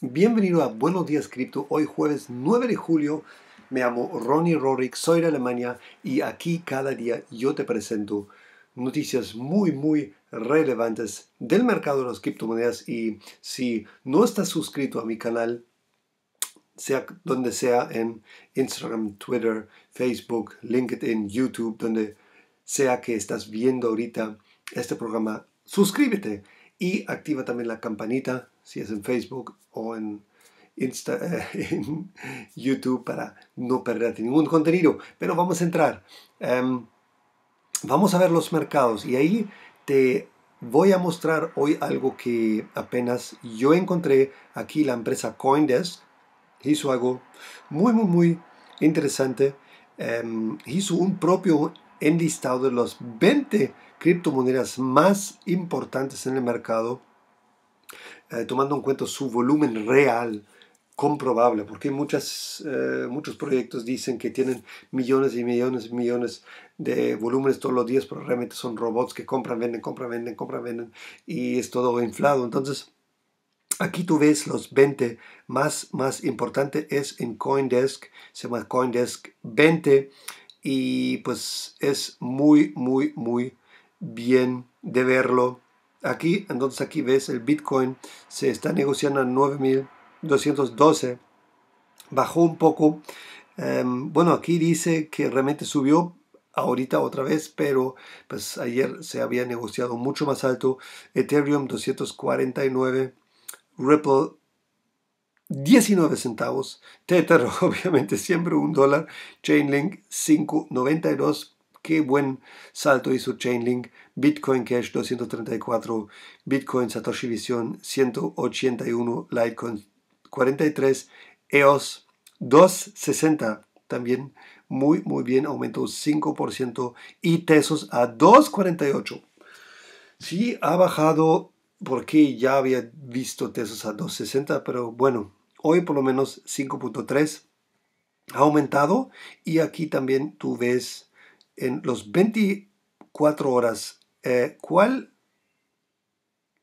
Bienvenido a Buenos Días Cripto. Hoy jueves 9 de julio. Me llamo Ronnie Rorik, soy de Alemania y aquí cada día yo te presento noticias muy muy relevantes del mercado de las criptomonedas y si no estás suscrito a mi canal, sea donde sea en Instagram, Twitter, Facebook, LinkedIn, YouTube, donde sea que estás viendo ahorita este programa, suscríbete y activa también la campanita si es en Facebook o en, YouTube, para no perderte ningún contenido. Pero vamos a entrar. Em, vamos a ver los mercados y ahí te voy a mostrar hoy algo que apenas yo encontré aquí la empresa Coindesk hizo algo muy muy muy interesante em, hizo un propio enlistado de las 20 criptomonedas más importantes en el mercado eh, tomando en cuenta su volumen real, comprobable, porque muchas, eh, muchos proyectos dicen que tienen millones y millones y millones de volúmenes todos los días, pero realmente son robots que compran, venden, compran, venden, compran, venden, y es todo inflado. Entonces, aquí tú ves los 20 más, más importante es en Coindesk, se llama Coindesk 20, y pues es muy, muy, muy bien de verlo Aquí, entonces aquí ves el Bitcoin se está negociando a 9.212. Bajó un poco. Em, bueno, aquí dice que realmente subió ahorita otra vez, pero pues ayer se había negociado mucho más alto. Ethereum 249, Ripple 19 centavos, Tether obviamente siempre un dólar, Chainlink 5.92 qué buen salto hizo Chainlink, Bitcoin Cash 234, Bitcoin Satoshi Vision 181, Litecoin 43, EOS 260 también muy muy bien, aumentó 5% y Tesos a 248. Sí ha bajado porque ya había visto Tesos a 260, pero bueno, hoy por lo menos 5.3 ha aumentado y aquí también tú ves en los 24 horas, eh, ¿cuál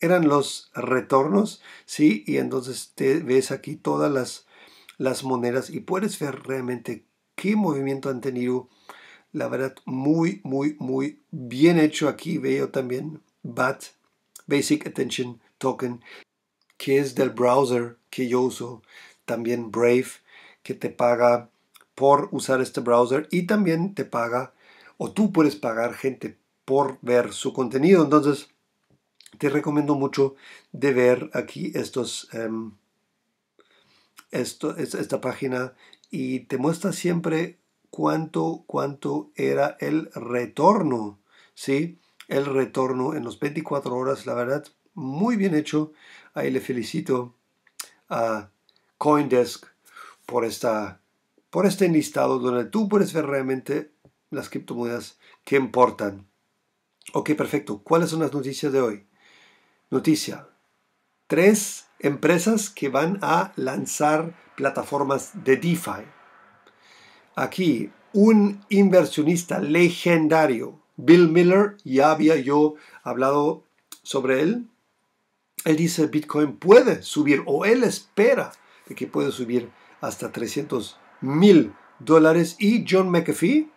eran los retornos? Sí, y entonces te ves aquí todas las, las monedas y puedes ver realmente qué movimiento han tenido. La verdad, muy, muy, muy bien hecho. Aquí veo también BAT, Basic Attention Token, que es del browser que yo uso. También Brave, que te paga por usar este browser y también te paga o tú puedes pagar gente por ver su contenido. Entonces, te recomiendo mucho de ver aquí estos, em, esta página y te muestra siempre cuánto, cuánto era el retorno, ¿sí? El retorno en los 24 horas, la verdad, muy bien hecho. Ahí le felicito a Coindesk por, esta, por este enlistado donde tú puedes ver realmente las criptomonedas, que importan? Ok, perfecto. ¿Cuáles son las noticias de hoy? Noticia. Tres empresas que van a lanzar plataformas de DeFi. Aquí, un inversionista legendario, Bill Miller, ya había yo hablado sobre él. Él dice Bitcoin puede subir o él espera que puede subir hasta 300 mil dólares. Y John McAfee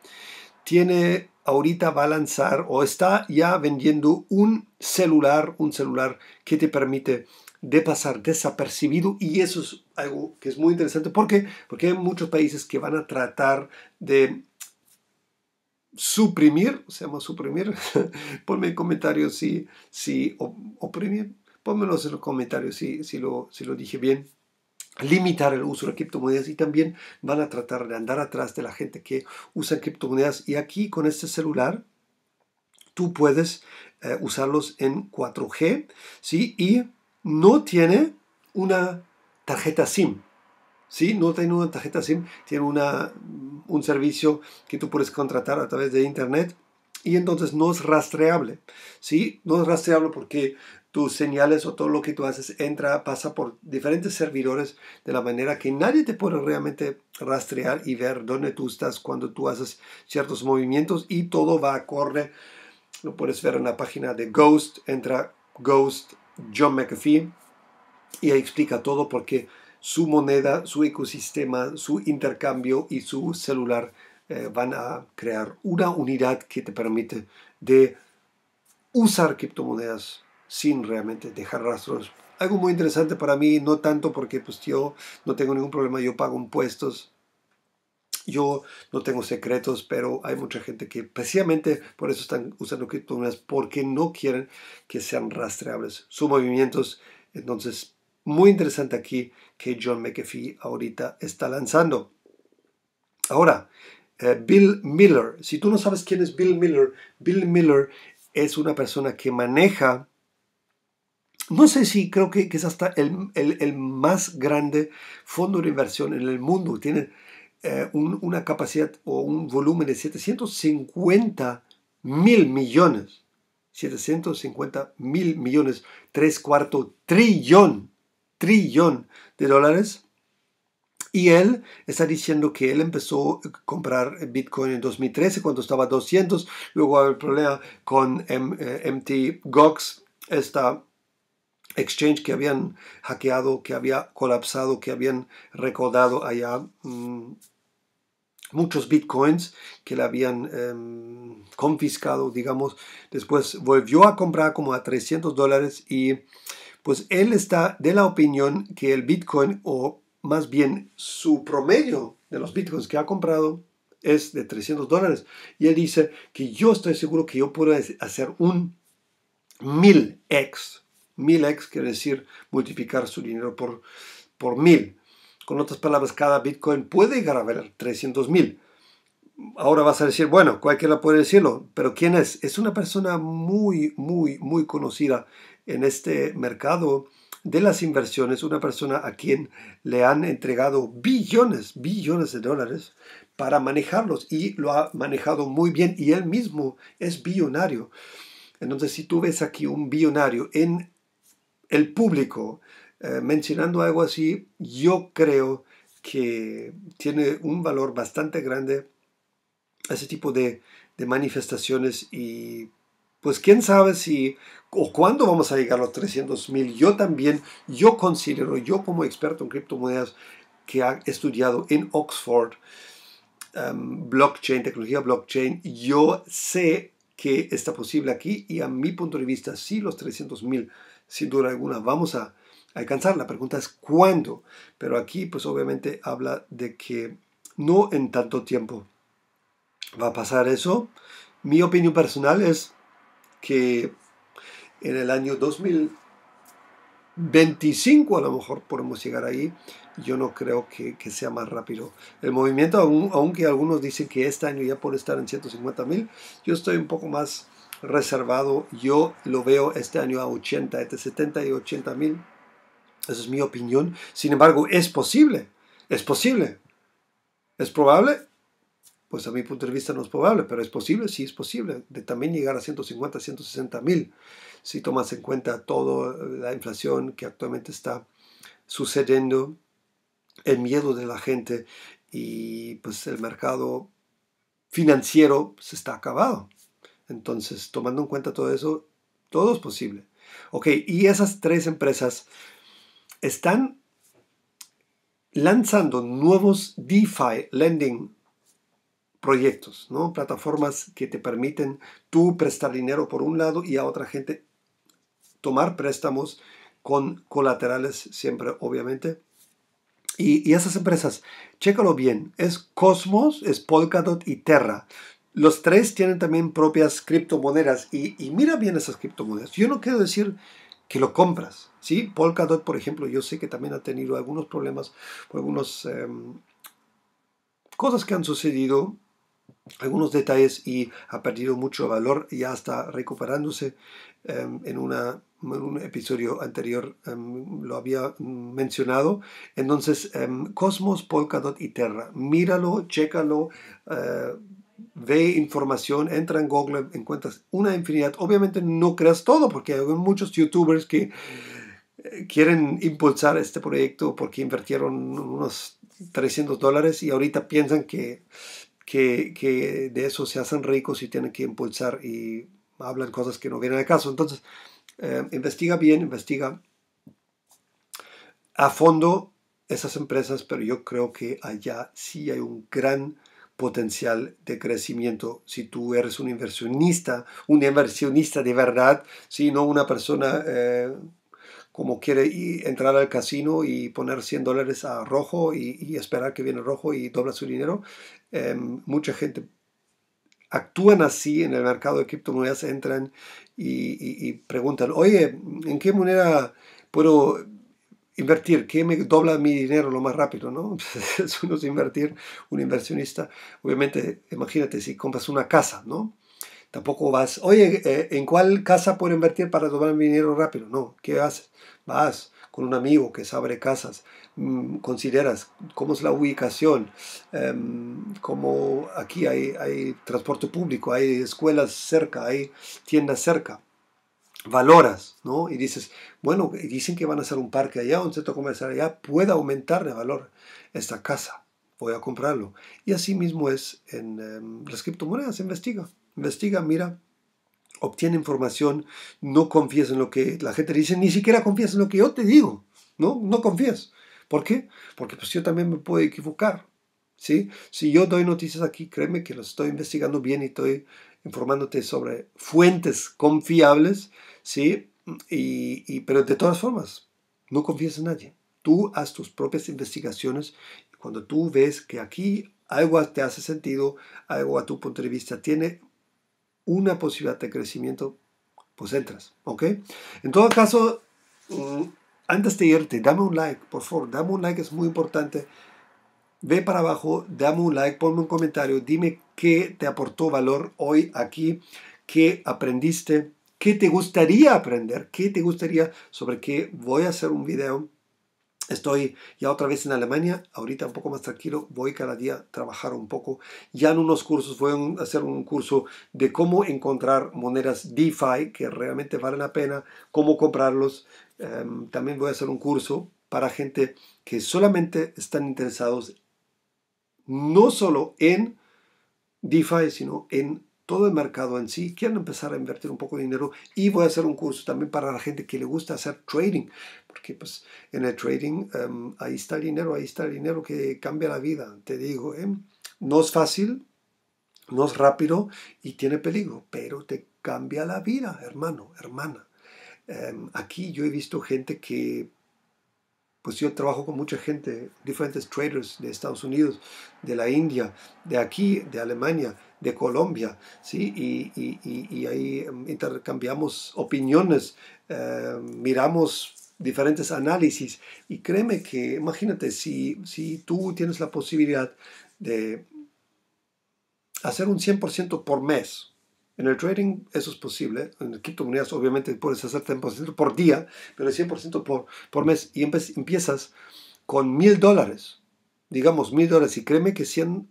tiene ahorita va a lanzar o está ya vendiendo un celular, un celular que te permite de pasar desapercibido y eso es algo que es muy interesante porque porque hay muchos países que van a tratar de suprimir, se llama suprimir, ponme en comentarios si, si oprimir, ponmelo en los comentarios si, si, lo, si lo dije bien, limitar el uso de criptomonedas y también van a tratar de andar atrás de la gente que usa criptomonedas. Y aquí con este celular tú puedes eh, usarlos en 4G, ¿sí? Y no tiene una tarjeta SIM, ¿sí? No tiene una tarjeta SIM, tiene una, un servicio que tú puedes contratar a través de internet y entonces no es rastreable, ¿sí? No es rastreable porque tus señales o todo lo que tú haces entra, pasa por diferentes servidores de la manera que nadie te puede realmente rastrear y ver dónde tú estás cuando tú haces ciertos movimientos y todo va a correr. Lo puedes ver en la página de Ghost, entra Ghost John McAfee y ahí explica todo porque su moneda, su ecosistema, su intercambio y su celular eh, van a crear una unidad que te permite de usar criptomonedas sin realmente dejar rastros. Algo muy interesante para mí, no tanto porque pues yo no tengo ningún problema, yo pago impuestos, yo no tengo secretos, pero hay mucha gente que precisamente por eso están usando criptomonedas, porque no quieren que sean rastreables sus movimientos. Entonces, muy interesante aquí que John McAfee ahorita está lanzando. Ahora, eh, Bill Miller. Si tú no sabes quién es Bill Miller, Bill Miller es una persona que maneja no sé si creo que, es hasta el, más grande fondo de inversión en el mundo. Tiene eh, una capacidad o un volumen de 750 mil millones. 750 mil millones, tres cuartos trillón, trillón de dólares. Y él está diciendo que él empezó a comprar Bitcoin en 2013 cuando estaba 200, luego el problema con MT eh, Gox, esta exchange que habían hackeado, que había colapsado, que habían recordado allá mm, muchos bitcoins que le habían em, confiscado, digamos. Después volvió a comprar como a 300 dólares y pues él está de la opinión que el bitcoin o más bien su promedio de los bitcoins que ha comprado es de 300 dólares. Y él dice que yo estoy seguro que yo puedo hacer un 1000x Mil ex quiere decir multiplicar su dinero por, por mil. Con otras palabras, cada Bitcoin puede llegar a 300 mil. Ahora vas a decir, bueno, cualquiera puede decirlo, pero ¿quién es? Es una persona muy, muy, muy conocida en este mercado de las inversiones, una persona a quien le han entregado billones, billones de dólares para manejarlos y lo ha manejado muy bien y él mismo es billonario. Entonces, si tú ves aquí un billonario en el público eh, mencionando algo así, yo creo que tiene un valor bastante grande ese tipo de, manifestaciones y pues quién sabe si o cuándo vamos a llegar a los 300 mil. Yo también, yo considero, yo como experto en criptomonedas que ha estudiado en Oxford, em, blockchain, tecnología blockchain, yo sé que está posible aquí y a mi punto de vista, si los 300 mil sin duda alguna vamos a alcanzar. La pregunta es cuándo. Pero aquí pues obviamente habla de que no en tanto tiempo va a pasar eso. Mi opinión personal es que en el año 2025 a lo mejor podemos llegar ahí. Yo no creo que, sea más rápido. El movimiento, aunque algunos dicen que este año ya puede estar en 150 mil, yo estoy un poco más reservado. Yo lo veo este año a 80, entre 70 y 80 mil. Esa es mi opinión. Sin embargo, es posible. Es posible. ¿Es probable? Pues a mi punto de vista no es probable, pero es posible, sí es posible, de también llegar a 150, 160 mil, si tomas en cuenta toda eh, la inflación que actualmente está sucediendo, el miedo de la gente y pues el mercado financiero se está acabado. Entonces, tomando en cuenta todo eso, todo es posible. Ok, y esas tres empresas están lanzando nuevos DeFi lending proyectos, ¿no? Plataformas que te permiten tú prestar dinero por un lado y a otra gente tomar préstamos con colaterales siempre, obviamente. Y, y esas empresas, chécalo bien, es Cosmos, es Polkadot y Terra. Los tres tienen también propias criptomonedas y, y mira bien esas criptomonedas. Yo no quiero decir que lo compras. ¿sí? Polkadot, por ejemplo, yo sé que también ha tenido algunos problemas algunas em, cosas que han sucedido, algunos detalles y ha perdido mucho valor. Ya está recuperándose em, en, un episodio anterior, em, lo había mencionado. Entonces, Cosmos, Polkadot y Terra, míralo, chécalo eh, ve información, entra en Google, encuentras una infinidad. Obviamente no creas todo, porque hay muchos youtubers que eh, quieren impulsar este proyecto porque invirtieron unos 300 dólares y ahorita piensan que, que, de eso se hacen ricos y tienen que impulsar y hablan cosas que no vienen al caso. Entonces, eh, investiga bien, investiga a fondo esas empresas, pero yo creo que allá sí hay un gran potencial de crecimiento si tú eres un inversionista, un inversionista de verdad, si no una persona eh, como quiere entrar al casino y poner 100 dólares a rojo y, esperar que viene rojo y dobla su dinero. Em, mucha gente actúan así en el mercado de criptomonedas, entran y, preguntan, oye, ¿en qué moneda puedo Invertir, ¿Qué me dobla mi dinero lo más rápido, ¿no? es uno es invertir, un inversionista. Obviamente, imagínate si compras una casa, ¿no? Tampoco vas, oye, eh, ¿en cuál casa puedo invertir para doblar mi dinero rápido? No, ¿qué haces? Vas con un amigo que sabe casas, mm, consideras cómo es la ubicación, em, cómo aquí hay, hay transporte público, hay escuelas cerca, hay tiendas cerca valoras, ¿no? Y dices, bueno, dicen que van a hacer un parque allá, un centro comercial allá, puede aumentar de valor esta casa, voy a comprarlo. Y así mismo es en em, las criptomonedas, investiga, investiga, mira, obtiene información, no confías en lo que la gente dice, ni siquiera confías en lo que yo te digo, ¿no? No confías. ¿Por qué? Porque pues yo también me puedo equivocar, ¿sí? Si yo doy noticias aquí, créeme que lo estoy investigando bien y estoy informándote sobre fuentes confiables ¿sí? Y, pero de todas formas, no confíes en nadie. Tú haz tus propias investigaciones. Cuando tú ves que aquí algo te hace sentido, algo a tu punto de vista tiene una posibilidad de crecimiento, pues entras, ¿ok? En todo caso, mm, antes de irte, dame un like, por favor, dame un like, es muy importante. Ve para abajo, dame un like, ponme un comentario, dime qué te aportó valor hoy aquí, qué aprendiste ¿Qué te gustaría aprender? ¿Qué te gustaría? ¿Sobre qué voy a hacer un video? Estoy ya otra vez en Alemania, ahorita un poco más tranquilo, voy cada día a trabajar un poco. Ya en unos cursos voy a hacer un curso de cómo encontrar monedas DeFi que realmente valen la pena, cómo comprarlos. Em, también voy a hacer un curso para gente que solamente están interesados no solo en DeFi, sino en todo el mercado en sí, quieren empezar a invertir un poco de dinero y voy a hacer un curso también para la gente que le gusta hacer trading, porque pues en el trading em, ahí está el dinero, ahí está el dinero que cambia la vida, te digo, em, no es fácil, no es rápido y tiene peligro, pero te cambia la vida, hermano, hermana. Em, aquí yo he visto gente que pues yo trabajo con mucha gente, diferentes traders de Estados Unidos, de la India, de aquí, de Alemania, de Colombia, ¿sí? y, ahí em, intercambiamos opiniones, em, miramos diferentes análisis y créeme que, imagínate, si, si tú tienes la posibilidad de hacer un 100% por mes, en el trading eso es posible. En criptomonedas obviamente puedes hacer 100% por día, pero el 100% por, por mes. Y empiezas con mil dólares. Digamos mil dólares. Y créeme que 100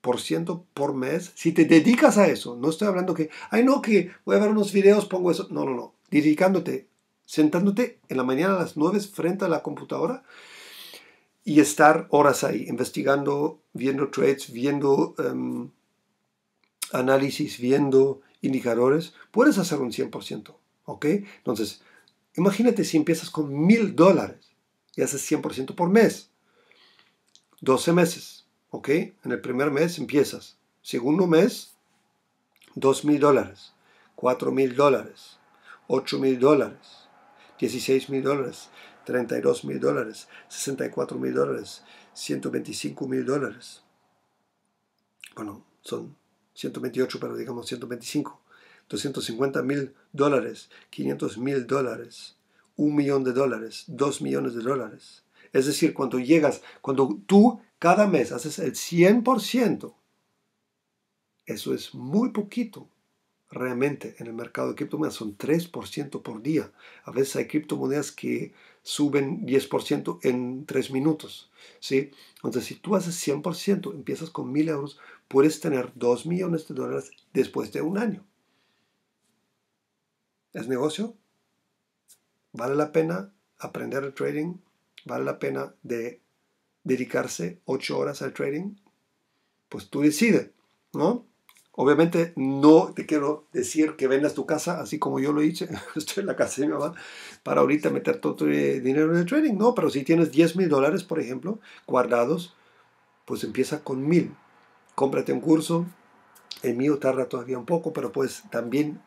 por ciento por mes, si te dedicas a eso, no estoy hablando que, ay no, que voy a ver unos videos, pongo eso, no, no, no, dedicándote, sentándote en la mañana a las 9 frente a la computadora y estar horas ahí, investigando, viendo trades, viendo em, análisis, viendo indicadores, puedes hacer un 100%, ¿ok? Entonces, imagínate si empiezas con mil dólares y haces 100% por mes, 12 meses en el primer mes empiezas. Segundo mes, 2.000 mil dólares, cuatro mil dólares, 8 mil dólares, 16 mil dólares, 32 dólares, 64 dólares, 125 mil dólares. Bueno, son 128, pero digamos 125. 250 mil dólares, 500 mil dólares, un millón de dólares, dos millones de dólares, es decir, cuando llegas, cuando tú cada mes haces el 100%, eso es muy poquito. Realmente en el mercado de criptomonedas son 3% por día. A veces hay criptomonedas que suben 10% en 3 minutos. ¿sí? Entonces, si tú haces 100%, empiezas con 1000 euros, puedes tener 2 millones de dólares después de un año. ¿Es negocio? ¿Vale la pena aprender el trading? ¿Vale la pena de dedicarse ocho horas al trading? Pues tú decides, ¿no? Obviamente no te quiero decir que vendas tu casa, así como yo lo hice, estoy en la casa de mi mamá, para ahorita meter todo tu dinero en el trading. No, pero si tienes 10 mil dólares, por ejemplo, guardados, pues empieza con mil. Cómprate un curso. El mío tarda todavía un poco, pero pues también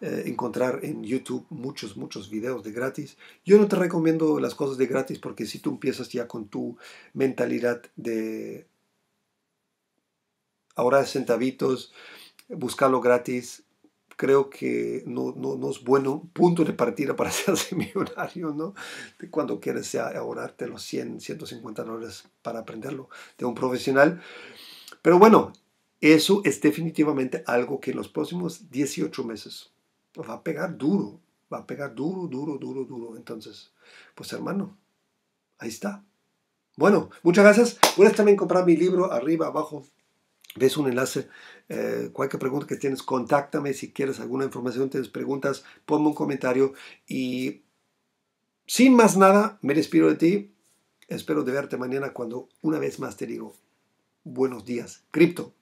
eh, encontrar en YouTube muchos, muchos videos de gratis. Yo no te recomiendo las cosas de gratis porque si tú empiezas ya con tu mentalidad de ahorrar centavitos, buscarlo gratis, creo que no, no, es bueno punto de partida para hacerse millonario, ¿no? cuando quieres ahorrarte los 100, 150 dólares para aprenderlo de un profesional. Pero bueno, eso es definitivamente algo que en los próximos 18 meses pues, va a pegar duro, va a pegar duro, duro, duro, duro. Entonces, pues hermano, ahí está. Bueno, muchas gracias. Puedes también comprar mi libro arriba, abajo. Ves un enlace. Eh, cualquier pregunta que tienes, contáctame. Si quieres alguna información, tienes preguntas, ponme un comentario. Y sin más nada, me despido de ti. Espero de verte mañana cuando una vez más te digo buenos días. Cripto.